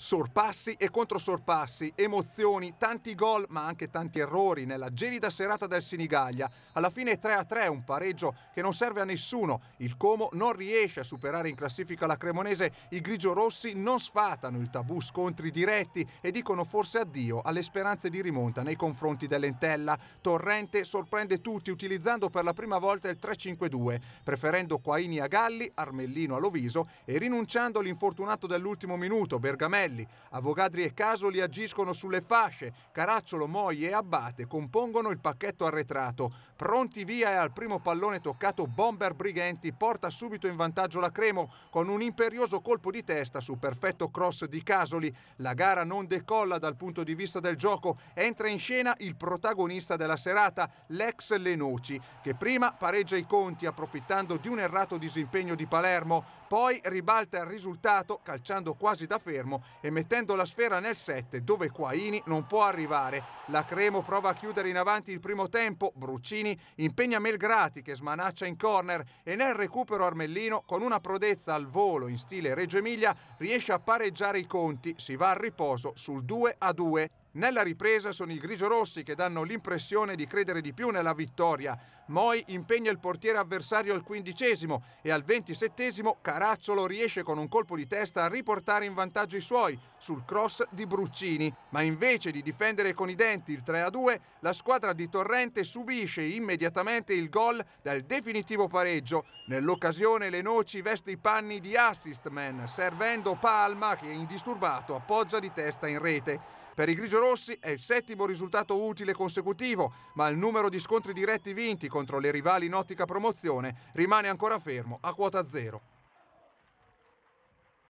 sorpassi e controsorpassi, emozioni, tanti gol ma anche tanti errori nella gelida serata del Sinigaglia. Alla fine 3-3 un pareggio che non serve a nessuno. Il Como non riesce a superare in classifica la Cremonese, i grigiorossi non sfatano il tabù scontri diretti e dicono forse addio alle speranze di rimonta nei confronti dell'Entella. Torrente sorprende tutti utilizzando per la prima volta il 3-5-2, preferendo Quaini a Galli, Armellino a Loviso e rinunciando all'infortunato dell'ultimo minuto Bergamelli Antonelli, Avvocati e Casoli agiscono sulle fasce, Caracciolo, Moi e Abbate compongono il pacchetto arretrato. Pronti via e al primo pallone toccato Bomber Brighenti porta subito in vantaggio la Cremo con un imperioso colpo di testa su perfetto cross di Casoli. La gara non decolla dal punto di vista del gioco, entra in scena il protagonista della serata, l'ex Lenoci, che prima pareggia i conti approfittando di un errato disimpegno di Palermo, poi ribalta il risultato calciando quasi da fermo e mettendo la sfera nel 7 dove Quaini non può arrivare. La Cremo prova a chiudere in avanti il primo tempo, Bruccini impegna Melgrati che smanaccia in corner e nel recupero Armellino con una prodezza al volo in stile Reggio Emilia riesce a pareggiare i conti, si va al riposo sul 2 a 2. Nella ripresa sono i grigiorossi che danno l'impressione di credere di più nella vittoria. Moi impegna il portiere avversario al quindicesimo e al ventisettesimo Caracciolo riesce con un colpo di testa a riportare in vantaggio i suoi sul cross di Bruccini. Ma invece di difendere con i denti il 3-2, la squadra di Torrente subisce immediatamente il gol dal definitivo pareggio. Nell'occasione le noci veste i panni di assist man, servendo Palma che indisturbato appoggia di testa in rete. Per i grigiorossi è il settimo risultato utile consecutivo, ma il numero di scontri diretti vinti contro le rivali in ottica promozione rimane ancora fermo a quota zero.